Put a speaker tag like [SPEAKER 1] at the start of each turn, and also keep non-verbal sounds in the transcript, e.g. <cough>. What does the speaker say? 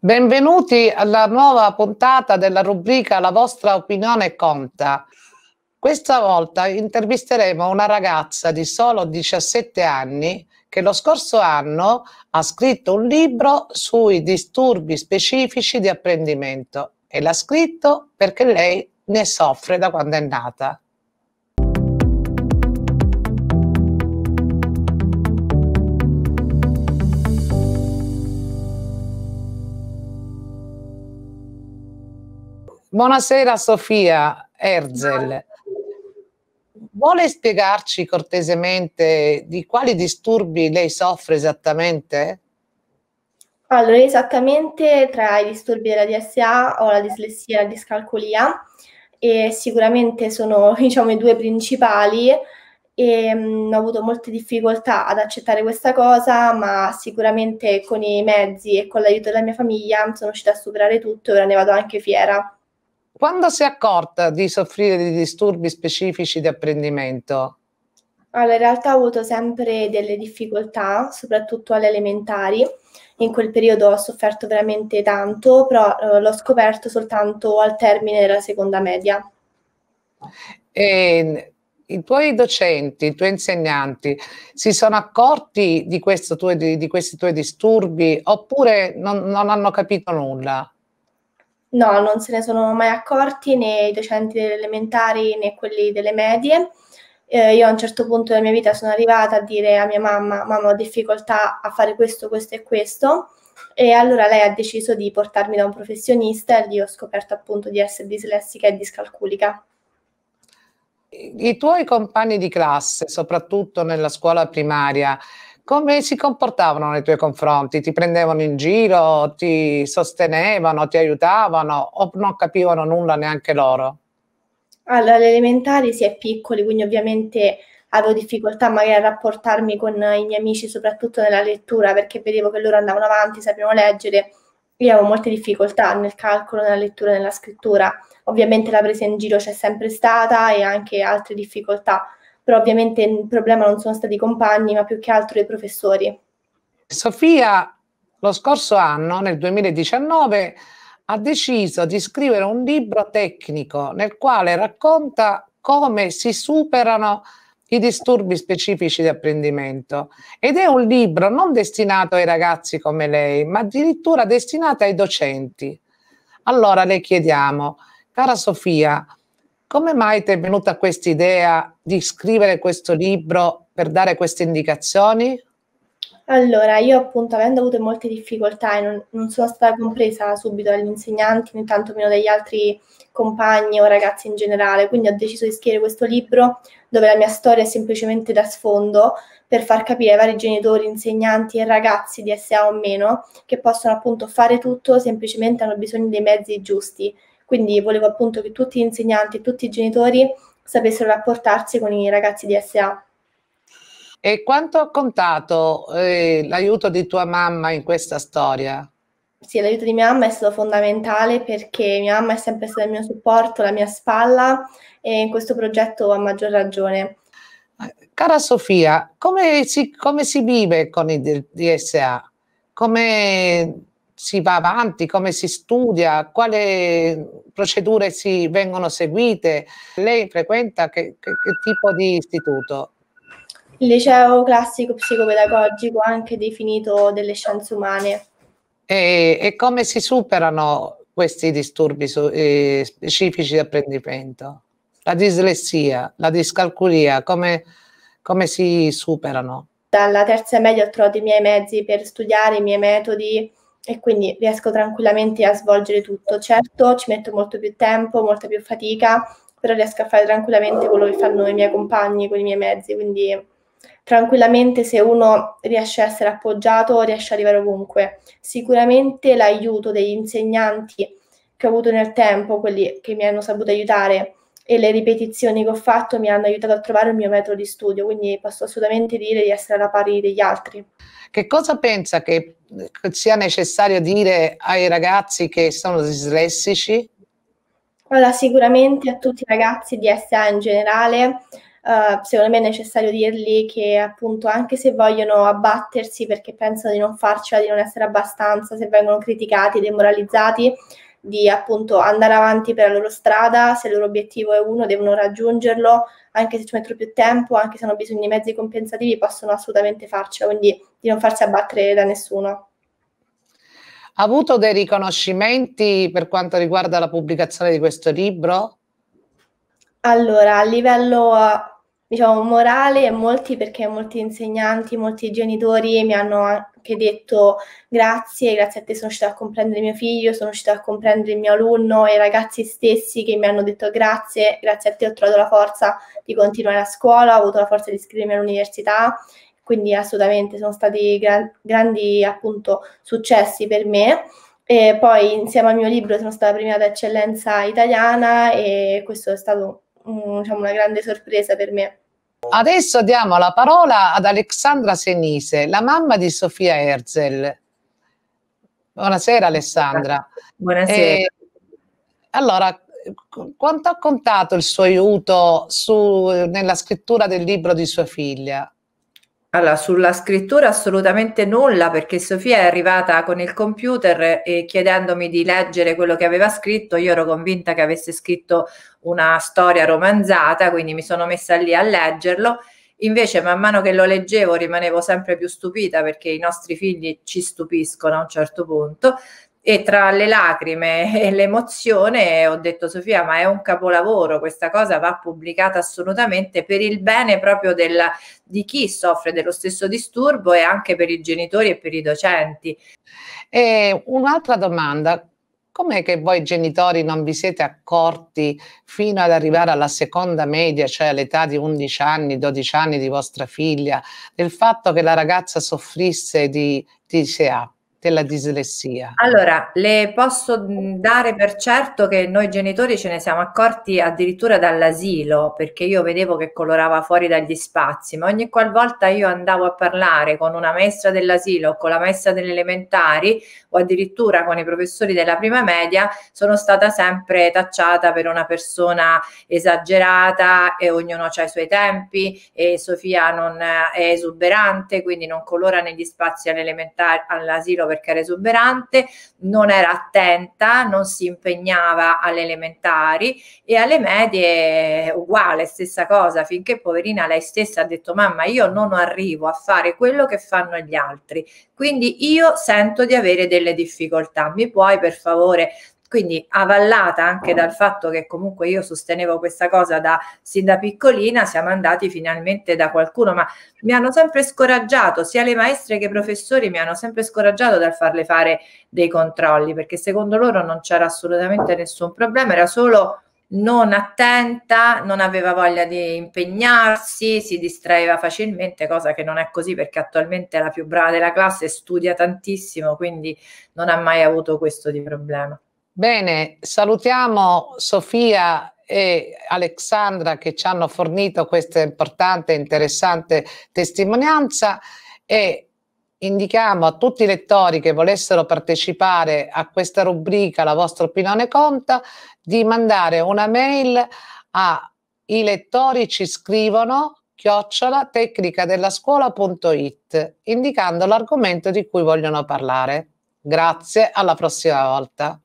[SPEAKER 1] Benvenuti alla nuova puntata della rubrica La vostra opinione conta. Questa volta intervisteremo una ragazza di solo 17 anni che lo scorso anno ha scritto un libro sui disturbi specifici di apprendimento e l'ha scritto perché lei ne soffre da quando è nata. Buonasera Sofia Erzel. Vuole spiegarci cortesemente di quali disturbi lei soffre esattamente? Allora, esattamente
[SPEAKER 2] tra i disturbi della DSA ho la dislessia e la discalcolia e sicuramente sono <laughs> diciamo, i due principali e mh, mm, ho avuto molte difficoltà ad accettare questa cosa, ma sicuramente con i mezzi e con l'aiuto della mia famiglia sono riuscita a superare tutto e ora ne vado anche fiera.
[SPEAKER 1] Quando si è accorta di soffrire di disturbi specifici di apprendimento?
[SPEAKER 2] Allora, in realtà ho avuto sempre delle difficoltà, soprattutto alle elementari. In quel periodo ho sofferto veramente tanto, però eh, l'ho scoperto soltanto al termine della seconda media.
[SPEAKER 1] E i tuoi docenti, i tuoi insegnanti si sono accorti di, tuo, di, di questi tuoi disturbi oppure non, non hanno capito nulla?
[SPEAKER 2] No, non se ne sono mai accorti né i docenti delle elementari né quelli delle medie. Eh, io a un certo punto della mia vita sono arrivata a dire a mia mamma, mamma ho difficoltà a fare questo, questo e questo e allora lei ha deciso di portarmi da un professionista e lì ho scoperto appunto di essere dislessica e discalculica.
[SPEAKER 1] I tuoi compagni di classe, soprattutto nella scuola primaria, come si comportavano nei tuoi confronti? Ti prendevano in giro, ti sostenevano, ti aiutavano o non capivano nulla neanche loro?
[SPEAKER 2] Allora, all'elementare si è piccoli, quindi ovviamente avevo difficoltà magari a rapportarmi con i miei amici, soprattutto nella lettura, perché vedevo che loro andavano avanti, sapevano leggere. Io avevo molte difficoltà nel calcolo, nella lettura nella scrittura. Ovviamente la presa in giro c'è sempre stata e anche altre difficoltà però ovviamente il problema non sono stati i compagni,
[SPEAKER 1] ma più che altro i professori. Sofia, lo scorso anno, nel 2019, ha deciso di scrivere un libro tecnico nel quale racconta come si superano i disturbi specifici di apprendimento ed è un libro non destinato ai ragazzi come lei, ma addirittura destinato ai docenti. Allora le chiediamo, cara Sofia, come mai ti è venuta questa idea di scrivere questo libro per dare queste indicazioni?
[SPEAKER 2] Allora, io appunto avendo avuto molte difficoltà e non, non, sono stata compresa subito dagli insegnanti né tantomeno dagli altri compagni o ragazzi in generale, quindi ho deciso di scrivere questo libro dove la mia storia è semplicemente da sfondo per far capire ai vari genitori, insegnanti e ragazzi di SA o meno che possono appunto fare tutto, semplicemente hanno bisogno dei mezzi giusti quindi volevo appunto che tutti gli insegnanti, tutti i genitori sapessero rapportarsi con i ragazzi di SA.
[SPEAKER 1] E quanto ha contato eh, l'aiuto di tua mamma in questa storia? Sì,
[SPEAKER 2] l'aiuto di mia mamma è stato fondamentale perché mia mamma è sempre stata il mio supporto, la mia spalla e in questo progetto a maggior ragione.
[SPEAKER 1] Cara Sofia, come si, come si vive con i DSA? Come si va avanti, come si studia, quali procedure si vengono seguite. Lei frequenta che, che, che tipo di istituto? Il liceo
[SPEAKER 2] classico psicopedagogico, anche definito delle scienze umane.
[SPEAKER 1] E, e come si superano questi disturbi su, eh, specifici di apprendimento? La dislessia, la discalculia, come, come si superano?
[SPEAKER 2] Dalla terza media ho trovato i miei mezzi per studiare, i miei metodi, e quindi riesco tranquillamente a svolgere tutto. Certo, ci metto molto più tempo, molta più fatica, però riesco a fare tranquillamente quello che fanno i miei compagni con i miei mezzi, quindi tranquillamente se uno riesce a essere appoggiato riesce ad arrivare ovunque. Sicuramente l'aiuto degli insegnanti che ho avuto nel tempo, quelli che mi hanno saputo aiutare, e le ripetizioni che ho fatto mi hanno aiutato a trovare il mio metodo di studio, quindi posso assolutamente dire di essere alla pari degli altri.
[SPEAKER 1] Che cosa pensa che sia necessario dire ai ragazzi che sono dislessici?
[SPEAKER 2] Allora, sicuramente a tutti i ragazzi di SA in generale, eh, secondo me è necessario dirgli che appunto anche se vogliono abbattersi perché pensano di non farcela, di non essere abbastanza, se vengono criticati, demoralizzati, di appunto andare avanti per la loro strada, se il loro obiettivo è uno devono raggiungerlo, anche se ci mettono più tempo, anche se hanno bisogno di mezzi compensativi possono assolutamente farcela, quindi di non farsi abbattere da nessuno.
[SPEAKER 1] Ha avuto dei riconoscimenti per quanto riguarda la pubblicazione di questo libro?
[SPEAKER 2] Allora, a livello diciamo, morale e molti perché molti insegnanti, molti genitori mi hanno anche detto grazie, grazie a te sono riuscita a comprendere mio figlio, sono riuscita a comprendere il mio alunno e i ragazzi stessi che mi hanno detto grazie, grazie a te ho trovato la forza di continuare a scuola, ho avuto la forza di iscrivermi all'università, quindi assolutamente sono stati gran, grandi appunto successi per me. E poi insieme al mio libro sono stata premiata eccellenza italiana e questo è stato un, diciamo, una grande sorpresa per me.
[SPEAKER 1] Adesso diamo la parola ad Alexandra Senise, la mamma di Sofia Herzl. Buonasera Alessandra. Buonasera. E, eh, allora, quanto ha contato il suo aiuto su, nella scrittura del libro di sua figlia?
[SPEAKER 3] Allora, sulla scrittura assolutamente nulla perché Sofia è arrivata con il computer e chiedendomi di leggere quello che aveva scritto, io ero convinta che avesse scritto una storia romanzata, quindi mi sono messa lì a leggerlo. Invece man mano che lo leggevo rimanevo sempre più stupita perché i nostri figli ci stupiscono a un certo punto e tra le lacrime <laughs> e l'emozione ho detto Sofia ma è un capolavoro questa cosa va pubblicata assolutamente per il bene proprio del, di chi soffre dello stesso disturbo e anche per i genitori e per i docenti
[SPEAKER 1] e un'altra domanda com'è che voi genitori non vi siete accorti fino ad arrivare alla seconda media cioè all'età di 11 anni 12 anni di vostra figlia del fatto che la ragazza soffrisse di TCA della dislessia?
[SPEAKER 3] Allora, le posso dare per certo che noi genitori ce ne siamo accorti addirittura dall'asilo, perché io vedevo che colorava fuori dagli spazi, ma ogni qualvolta io andavo a parlare con una maestra dell'asilo, con la maestra delle elementari o addirittura con i professori della prima media, sono stata sempre tacciata per una persona esagerata e ognuno ha i suoi tempi e Sofia non è esuberante, quindi non colora negli spazi all'elementare, all'asilo perché era esuberante, non era attenta, non si impegnava alle elementari e alle medie uguale, stessa cosa, finché poverina lei stessa ha detto mamma io non arrivo a fare quello che fanno gli altri, quindi io sento di avere delle difficoltà, mi puoi per favore quindi avallata anche dal fatto che comunque io sostenevo questa cosa da, sin da piccolina, siamo andati finalmente da qualcuno, ma mi hanno sempre scoraggiato, sia le maestre che i professori mi hanno sempre scoraggiato dal farle fare dei controlli, perché secondo loro non c'era assolutamente nessun problema, era solo non attenta, non aveva voglia di impegnarsi, si distraeva facilmente, cosa che non è così perché attualmente è la più brava della classe, studia tantissimo, quindi non ha mai avuto questo di problema.
[SPEAKER 1] Bene, salutiamo Sofia e Alexandra che ci hanno fornito questa importante e interessante testimonianza e indichiamo a tutti i lettori che volessero partecipare a questa rubrica La vostra opinione conta di mandare una mail a i lettori ci scrivono chiocciola tecnica della scuola.it indicando l'argomento di cui vogliono parlare. Grazie, alla prossima volta.